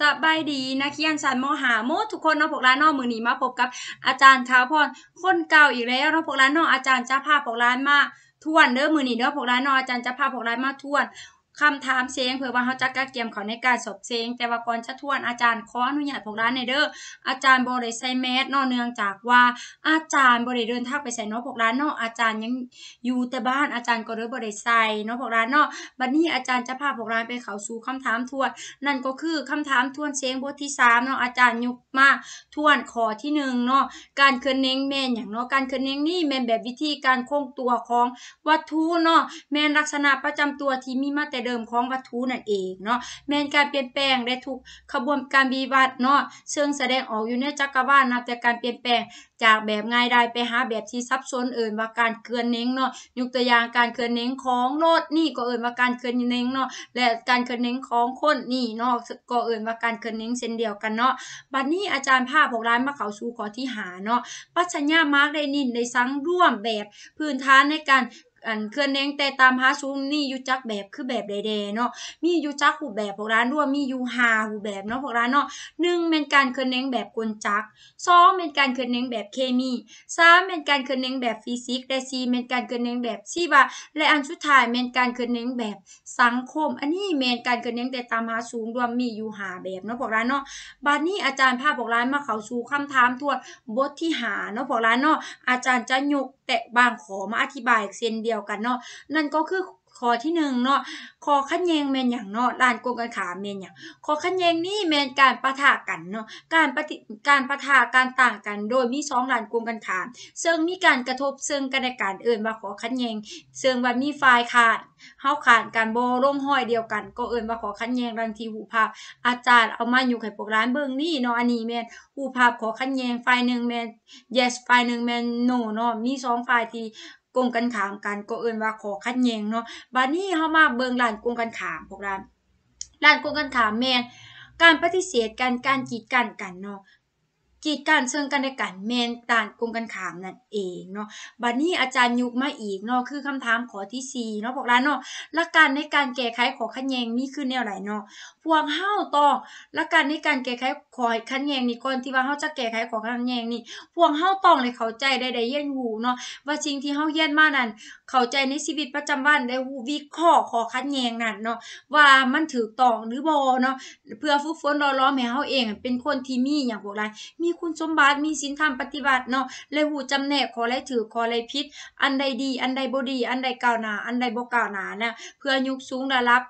สบายดีนักเรียนชั้นมหาโมทุกคนเนาะพวกร้านนอกมือหนีมาพบกับอาจารย์ท้าพรคนเก่าอีกแล้วเนาะพวกร้านนอกอาจารย์จะพาพวกร้านมาทวนเด้อมือหนีเด้อพวกร้านนอกอาจารย์จะพาพวกร้านมาทวนคำถามเสียงเผื่อว่าเขาจะกระเกียมเขาในการสอบเสียงแต่ว่าก่อนจะทวนอาจารย์ขออนุญาตพวกร้านในเด้ออาจารย์บริไซแมสนอเนื่องจากว่าอาจารย์บริเดินทางไปใส่นอพวกร้านนออาจารย์ยังอยู่แต่บ้านอาจารย์ก็เลยบริไซนอพวกร้านนอบัดนี้อาจารย์จะพาพวกร้านไปเขาสู่คำถามทวนนั่นก็คือคำถามทวนเสียงบทที่3เนาะอาจารย์ยุกมาทวนขอที่1เนาะการเคลื่อนเน้งแมนอย่างเนาะการเคลื่อนเน้งนี่แมนแบบวิธีการโค้งตัวของวัตถุเนาะแมนลักษณะประจำตัวที่มีมาแต่เดิมของวัตถุนั่นเองเนาะแม้นการเปลี่ยนแปลงได้ถูกขบวนการบีวัดเนาะเชิงแสดงออกอยู่ในจักรวาลนับแต่การเปลี่ยนแปลงจากแบบง่ายได้ไปหาแบบที่ซับซ้อนเอื่นว่าการเคลื่อนเน้งเนาะยกตัวอย่างการเคลื่อนเน้งของโลดนี่ก็เอื่นว่าการเคลื่อนเน้งเนาะและการเคลื่อนเน้งของคนนี่เนาะก็เอื่นว่าการเคลื่อนเน้งเช่นเดียวกันเนาะบัดนี้อาจารย์ภาพของร้านมะเขาสูขอที่หาเนาะปัชญามาร์กได้นินได้สังร่วมแบบพื้นฐานในการอันเคลื่อนเนดงแต่ตามหาชุมนี่ยูจักแบบคือแบบใดๆเนาะมียูจักหูแบบพวกร้านด้วยมียูหาหูแบบเนาะพวกร้านเนาะหนึ่งเป็นการเคลื่อนเนดงแบบกลจักสองเป็นการเคลื่อนเนดงแบบเคมีสามเป็นการเคลื่อนเนดงแบบฟิสิกส์และสี่เป็นการเคลื่อนเนดงแบบชีวะและอันสุดท้ายเป็นการเคลื่อนเนดงแบบสังคม อันนี้เป็นการเคลื่อนเนดงแต่ตามหาชูงรวมมียูหาแบบเนาะพวกร้านเนาะบัดนี้ อาจารย์ภาพพวกร้านมาเขาสู่คำถามทวนบทที่หาเนาะพวกร้านเนาะอาจารย์จะยกแต่บางขอมาอธิบายเส้นเดียวยวกันเนาะนั่นก็คือคอที่หนึ่งเนาะคอขั้นแยงเมนอย่างเนาะด้านกงกันขาเมนอย่างคอขั้นแยงนี่เมนการปะทะกันเนาะ การปฏิการปะทะการต่างกัน โดยมีสองด้านกงกันขาซึ่งมีการกระทบซึ่งกันในการเอื่นว่าขอขั้นแยงซึ่งว่ามีฝ่ายขาด เฮาขาดการโบร่งห้อยเดียวกัน ก็เอื่นว่าขอขั้นแยงบังทีหูภาพ อาจารย์เอามาอยู่ไข่ปกร้านเบิ่งนี่เนาะอันนี้เมนหูภาพขอขั้นแยงฝ่ายหนึ่งเมน yes ฝ่ายหนึ่งเมน no เนาะมีสองฝ่ายที่กงกันขามกันก็เอิ้นว่าขอขัดเยงเนาะบัดนี้เฮามาเบิ่งร้านกงกันขามพวกร้านร้านกงกันขามแม่นการปฏิเสธกันการกีดกันกันเนาะกีดกันเชิงกันในการเมนต่างกงกันขามนั่นเองเนาะบัดนี้อาจารย์ยุกมาอีกเนาะคือคำถามข้อที่4เนาะบอกแล้วเนาะหลักการในการแก้ไขขอขัดแยงนี่คือแนวไหนเนาะพวกเฮาต้องหลักการในการแก้ไขขอขัดแยงนี่ก่อนที่ว่าเฮาจะแก้ไขขอขัดแยงนี่พวกเฮาต้องเลยเข้าใจได้ได้เยี่ยนหูเนาะว่าสิ่งที่เฮาเยี่ยนมานั้น เข้าใจในชีวิตประจำวันได้วิเคราะห์ขอขัดแยงนั่นเนาะว่ามันถูกต้องหรือบ่เนาะเพื่อฟุึก้นรอล้อมให้เฮาเองเป็นคนที่มีอย่างพวกเรามีมีคุณสมบัติ มีศีลธรรมปฏิบัติเนาะ เลยหูจำแนกขอไรถือ ขอไรพิษ อันใดดี อันใดบ่ดี อันใดก่าวหนา อันใดบเก่าวหนานะเพื่อยุคสูงได้รับ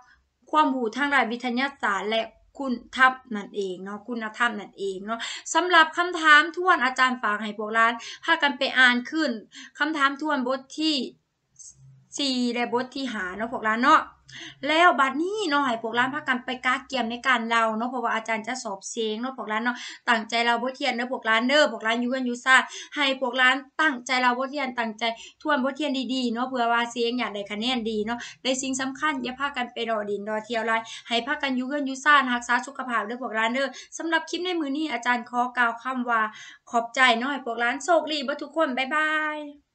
ความหูทางดลายวิทยาศาสตร์และคุณธรรมนั่นเองเนาะ คุณธรรมนั่นเองเนาะสำหรับคำถามทวนอาจารย์ฝากให้พวกร้านพากันไปอ่านขึ้น คำถามทวนบทที่ส่ได้บทที่หาเนาะพวกร้านเนาะแล้วบัดนี้เนาะให้พวกร้านพักกันไปกาเกียมในการเราเนาะเพราะว่าอาจารย์จะสอบเสียงเนาะพวกร้านเนาะตั้งใจเราบทเรียนเนาะพวกร้านเด้อพวกร้านยูเกันยูซาให้พวกร้านตั้งใจเราบทเรียนตั้งใจทวนบทเรียนดีๆเนาะเพื่อว่าเสียงอยากได้คะแนนดีเนาะได้สิ่งสำคัญอย่าพากันไปรอดินรอเที่ยวไรให้พักกันยูเกันยูซารักษาสุขภาพเด้อพวกร้านเด้อสำหรับคลิปในมือนี้อาจารย์ขอกล่าวคำว่าขอบใจเนาะให้พวกร้านโชคดีเบ่ทุกคนบ๊ายบาย